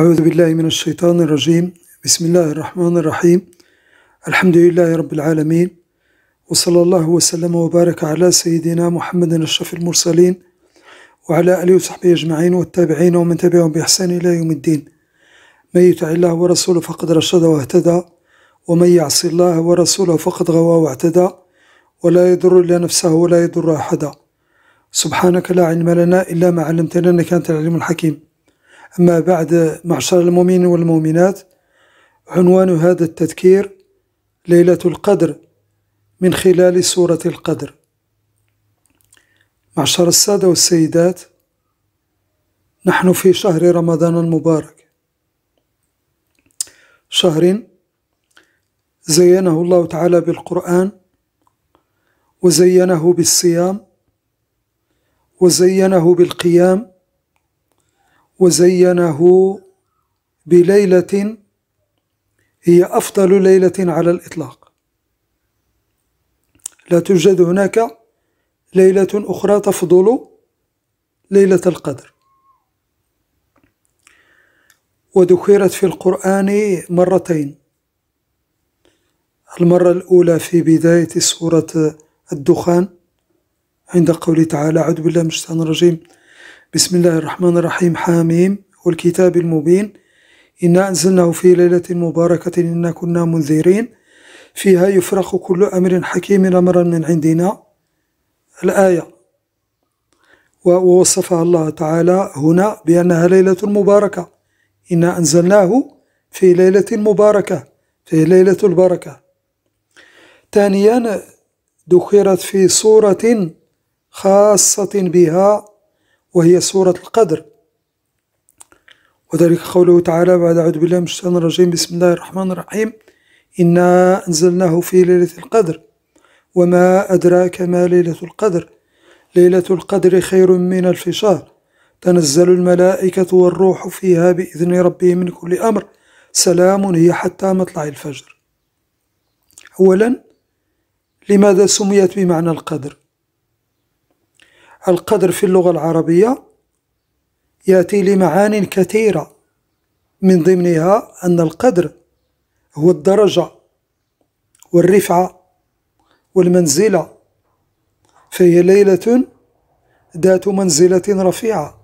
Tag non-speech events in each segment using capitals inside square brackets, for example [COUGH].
أعوذ بالله من الشيطان الرجيم بسم الله الرحمن الرحيم الحمد لله رب العالمين وصلى الله وسلم وبارك على سيدنا محمد أشرف المرسلين وعلى آله وصحبه أجمعين والتابعين ومن تبعهم بإحسان إلى يوم الدين من يطع الله ورسوله فقد رشد واهتدى ومن يعصي الله ورسوله فقد غوى واعتدى ولا يضر إلا نفسه ولا يضر أحدا سبحانك لا علم لنا إلا ما علمتنا إنك أنت العليم الحكيم أما بعد معشر المؤمنين والمؤمنات عنوان هذا التذكير ليلة القدر من خلال سورة القدر معشر السادة والسيدات نحن في شهر رمضان المبارك شهر زينه الله تعالى بالقرآن وزينه بالصيام وزينه بالقيام وزينه بليلة هي أفضل ليلة على الإطلاق لا توجد هناك ليلة أخرى تفضل ليلة القدر وذكرت في القرآن مرتين المرة الأولى في بداية سورة الدخان عند قوله تعالى أعوذ بالله من الشيطان الرجيم بسم الله الرحمن الرحيم حاميم والكتاب المبين إنا أنزلناه في ليلة مباركة إنا كنا منذرين فيها يفرق كل أمر حكيم أمرا من عندنا الآية ووصفها الله تعالى هنا بأنها ليلة مباركة إنا أنزلناه في ليلة مباركة في ليلة البركة ثانيا ذكرت في صورة خاصة بها وهي سورة القدر وذلك قوله تعالى بعد أعوذ بالله من الشيطان الرجيم بسم الله الرحمن الرحيم إنا أنزلناه في ليلة القدر وما أدراك ما ليلة القدر ليلة القدر خير من ألف شهر تنزل الملائكة والروح فيها بإذن ربهم من كل أمر سلام هي حتى مطلع الفجر أولا لماذا سميت بمعنى القدر القدر في اللغة العربية يأتي لمعان كثيرة من ضمنها أن القدر هو الدرجة والرفعة والمنزلة فهي ليلة ذات منزلة رفيعة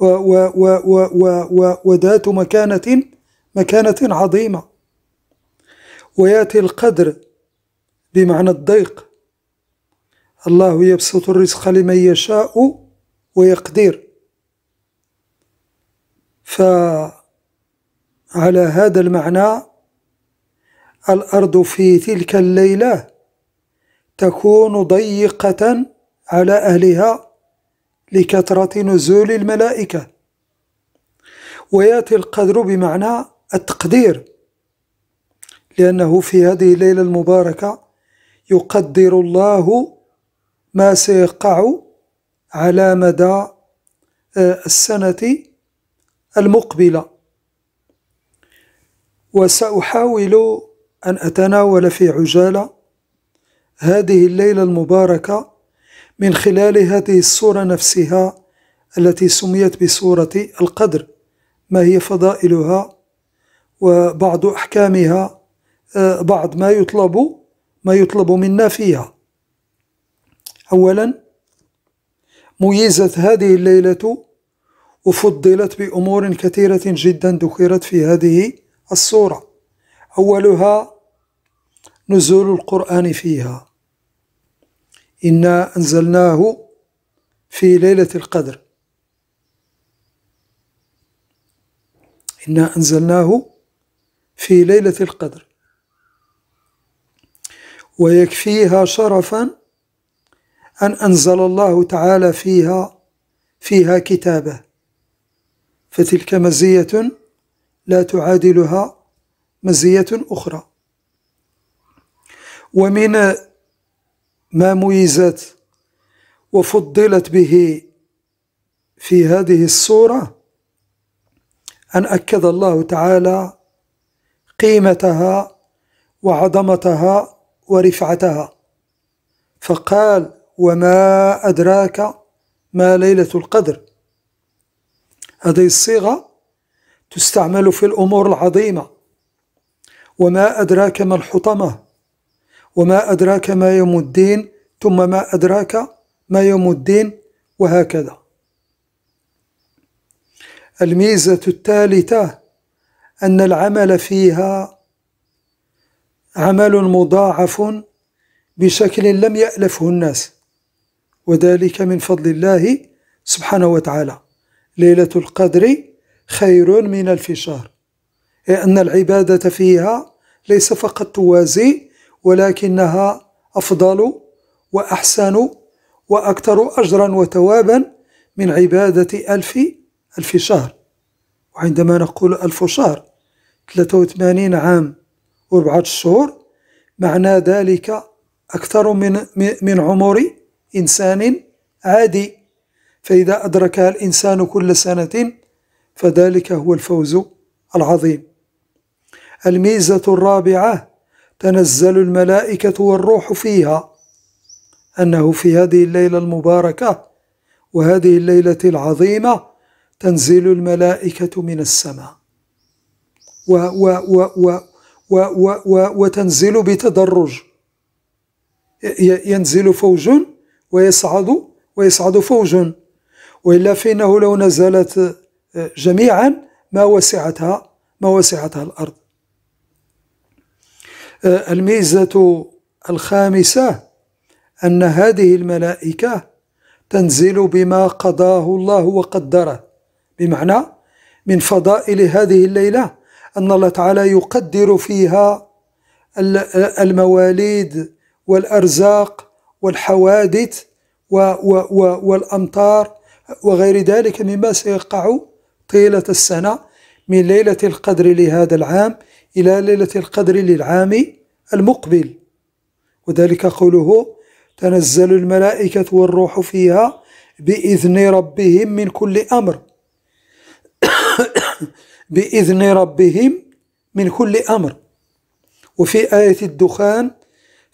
و و و و و وذات مكانة مكانة عظيمة ويأتي القدر بمعنى الضيق الله يبسط الرزق لمن يشاء ويقدر فعلى هذا المعنى الأرض في تلك الليلة تكون ضيقة على أهلها لكثرة نزول الملائكة وياتي القدر بمعنى التقدير لأنه في هذه الليلة المباركة يقدر الله ما سيقع على مدى آه، السنة المقبلة وسأحاول أن أتناول في عجالة هذه الليلة المباركة من خلال هذه الصورة نفسها التي سميت بصورة القدر ما هي فضائلها وبعض أحكامها آه، بعض ما يطلب ما يطلب منا فيها أولا ميزت هذه الليلة وفضلت بأمور كثيرة جدا ذكرت في هذه الصورة أولها نزول القرآن فيها إنا أنزلناه في ليلة القدر إنا أنزلناه في ليلة القدر ويكفيها شرفا أن أنزل الله تعالى فيها فيها كتابه فتلك مزية لا تعادلها مزية أخرى ومن ما ميزت وفضلت به في هذه الصورة أن أكد الله تعالى قيمتها وعظمتها ورفعتها فقال وما أدراك ما ليلة القدر هذه الصيغة تستعمل في الأمور العظيمة وما أدراك ما الحطمة وما أدراك ما يوم الدين ثم ما أدراك ما يوم الدين وهكذا الميزة الثالثة أن العمل فيها عمل مضاعف بشكل لم يألفه الناس وذلك من فضل الله سبحانه وتعالى ليلة القدر خير من ألف شهر إيه، أن العبادة فيها ليس فقط توازي ولكنها أفضل وأحسن وأكثر أجرا وتوابا من عبادة ألف ألف شهر وعندما نقول ألف شهر 83 عام وأربعة شهور معنى ذلك أكثر من من عمر إنسان عادي فإذا أدركها الإنسان كل سنة فذلك هو الفوز العظيم الميزة الرابعة تنزل الملائكة والروح فيها أنه في هذه الليلة المباركة وهذه الليلة العظيمة تنزل الملائكة من السماء و و و و و و و وتنزل بتدرج ينزل فوج ويصعد ويصعد فوج وإلا فإنه لو نزلت آه، جميعا ما وسعتها ما وسعتها الأرض آه، الميزة الخامسة أن هذه الملائكة تنزل بما قضاه الله وقدره بمعنى من فضائل هذه الليلة أن الله تعالى يقدر فيها آه، المواليد والأرزاق والحوادث و و و والأمطار وغير ذلك مما سيقع طيلة السنة من ليلة القدر لهذا العام إلى ليلة القدر للعام المقبل وذلك قوله تنزل الملائكة والروح فيها بإذن ربهم من كل أمر [COUGHS] بإذن ربهم من كل أمر وفي آية الدخان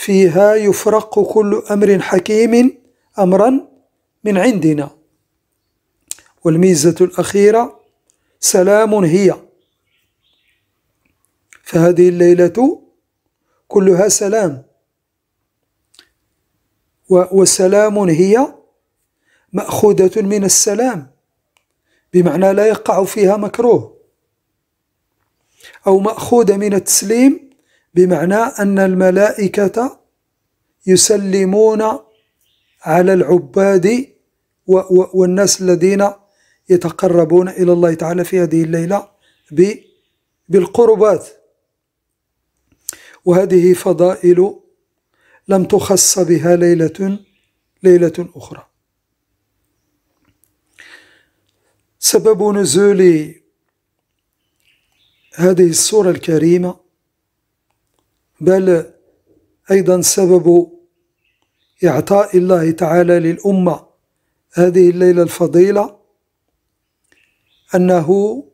فيها يفرق كل أمر حكيم أمرا من عندنا والميزة الأخيرة سلام هي فهذه الليلة كلها سلام وسلام هي مأخوذة من السلام بمعنى لا يقع فيها مكروه أو مأخوذة من التسليم بمعنى أن الملائكة يسلمون على العباد والناس الذين يتقربون إلى الله تعالى في هذه الليلة بالقربات وهذه فضائل لم تخص بها ليلة ليلة أخرى سبب نزول هذه السورة الكريمة بل أيضا سبب إعطاء الله تعالى للأمة هذه الليلة الفضيلة أنه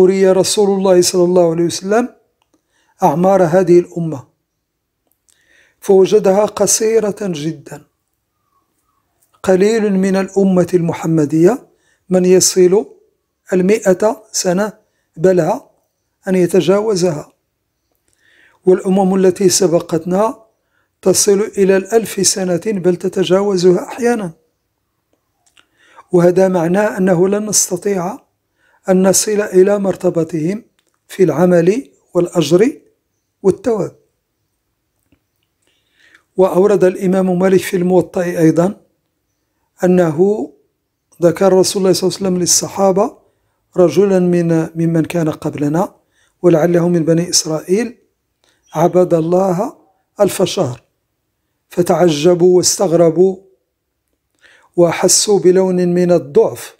أري رسول الله صلى الله عليه وسلم أعمار هذه الأمة فوجدها قصيرة جدا قليل من الأمة المحمدية من يصل المئة سنة بلها أن يتجاوزها والأمم التي سبقتنا تصل إلى الألف سنة بل تتجاوزها أحيانا وهذا معناه أنه لن نستطيع أن نصل إلى مرتبتهم في العمل والأجر والتواب وأورد الإمام مالك في الموطأ أيضا أنه ذكر رسول الله صلى الله عليه وسلم للصحابة رجلا من ممن كان قبلنا ولعله من بني إسرائيل عبد الله ألف شهر فتعجبوا واستغربوا وحسوا بلون من الضعف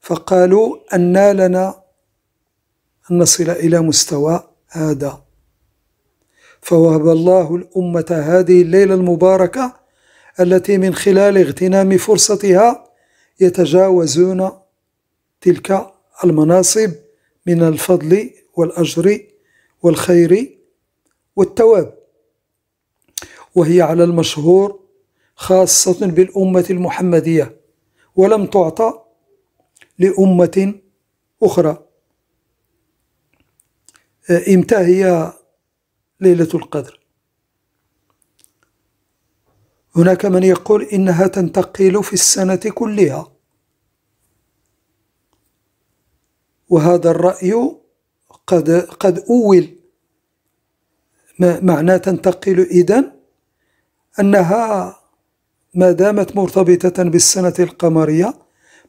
فقالوا أن لنا أن نصل إلى مستوى هذا فوهب الله الأمة هذه الليلة المباركة التي من خلال اغتنام فرصتها يتجاوزون تلك المناصب من الفضل والأجر والخير والتواب وهي على المشهور خاصة بالأمة المحمدية ولم تعطى لأمة أخرى آه، إمتى هي ليلة القدر هناك من يقول إنها تنتقل في السنة كلها وهذا الرأي قد قد أول معناه تنتقل إذن أنها ما دامت مرتبطة بالسنة القمرية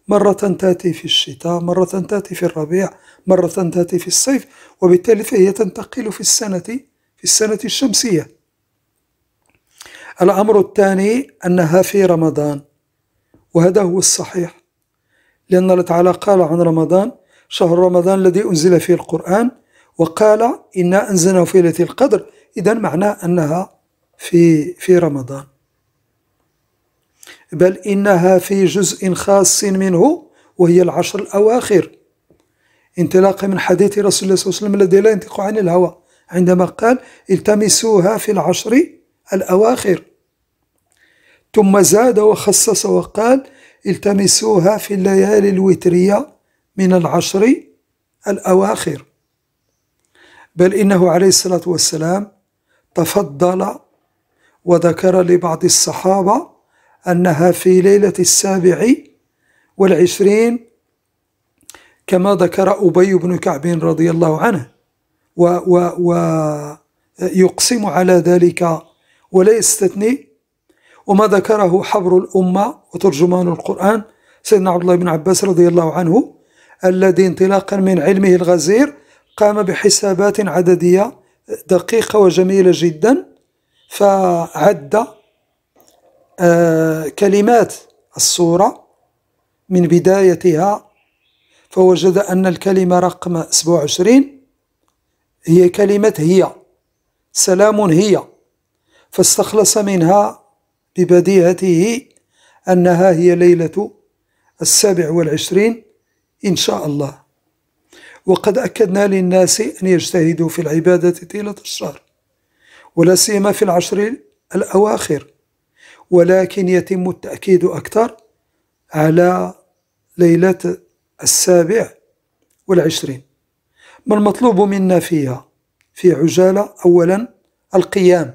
مرة تأتي في الشتاء مرة تأتي في الربيع مرة تأتي في الصيف وبالتالي فهي تنتقل في السنة في السنة الشمسية الأمر الثاني أنها في رمضان وهذا هو الصحيح لأن الله تعالى قال عن رمضان شهر رمضان الذي أنزل فيه القرآن وقال إنا أنزلناه في ليلة القدر إذا معناه أنها في في رمضان بل إنها في جزء خاص منه وهي العشر الأواخر انطلاقا من حديث رسول الله صلى الله عليه وسلم الذي لا ينطق عن الهوى عندما قال التمسوها في العشر الأواخر ثم زاد وخصص وقال التمسوها في الليالي الوترية من العشر الأواخر بل إنه عليه الصلاة والسلام تفضل وذكر لبعض الصحابة أنها في ليلة السابع والعشرين كما ذكر أبي بن كعب رضي الله عنه ويقسم على ذلك ولا يستثني وما ذكره حبر الأمة وترجمان القرآن سيدنا عبد الله بن عباس رضي الله عنه الذي انطلاقا من علمه الغزير قام بحسابات عددية دقيقة وجميلة جدا فعد آه، كلمات الصورة من بدايتها فوجد أن الكلمة رقم 27 هي كلمة هي سلام هي فاستخلص منها ببديهته أنها هي ليلة السابع والعشرين إن شاء الله وقد أكدنا للناس أن يجتهدوا في العبادة طيلة الشهر ولا سيما في العشر الأواخر ولكن يتم التأكيد أكثر على ليلة السابع والعشرين ما المطلوب منا فيها في عجالة أولا القيام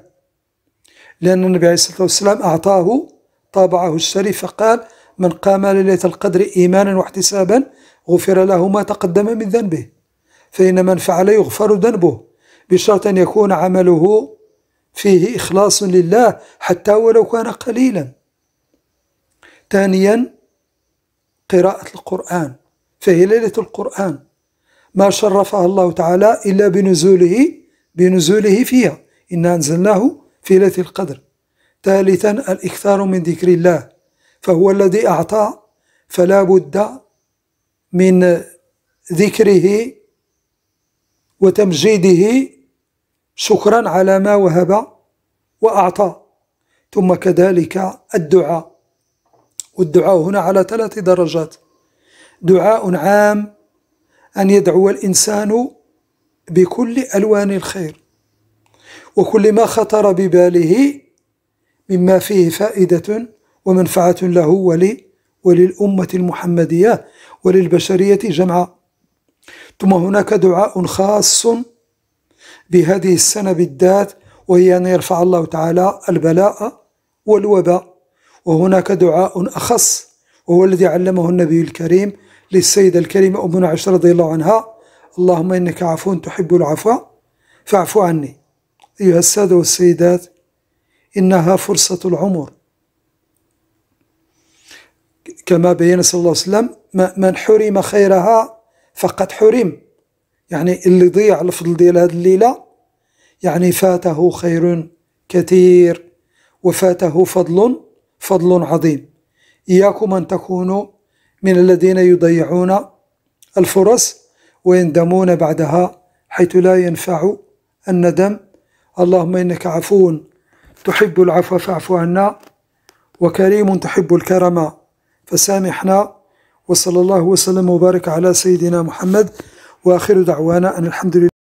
لأن النبي عليه الصلاة والسلام أعطاه طابعه الشريف فقال من قام ليلة القدر إيمانا واحتسابا غفر له ما تقدم من ذنبه فإن من فعل يغفر ذنبه بشرط أن يكون عمله فيه إخلاص لله حتى ولو كان قليلا ثانيا قراءة القرآن فهي ليلة القرآن ما شرفها الله تعالى إلا بنزوله بنزوله فيها إنا أنزلناه في ليلة القدر ثالثا الإكثار من ذكر الله فهو الذي أعطى فلا بد من ذكره وتمجيده شكرا على ما وهب وأعطى ثم كذلك الدعاء والدعاء هنا على ثلاث درجات دعاء عام أن يدعو الإنسان بكل ألوان الخير وكل ما خطر بباله مما فيه فائدة ومنفعة له ولي وللأمة المحمدية وللبشرية جمعاء ثم هناك دعاء خاص بهذه السنة بالذات وهي أن يرفع الله تعالى البلاء والوباء وهناك دعاء أخص وهو الذي علمه النبي الكريم للسيدة الكريمة أمنا عائشة رضي الله عنها اللهم إنك عفو تحب العفو فاعف عني أيها السادة والسيدات إنها فرصة العمر كما بين صلى الله عليه وسلم من حرم خيرها فقد حرم يعني اللي ضيع الفضل ديال هذه الليله يعني فاته خير كثير وفاته فضل فضل عظيم اياكم ان تكونوا من الذين يضيعون الفرص ويندمون بعدها حيث لا ينفع الندم اللهم انك عفو تحب العفو فاعف عنا وكريم تحب الكرم فسامحنا وصلى الله وسلم وبارك على سيدنا محمد وآخر دعوانا أن الحمد لله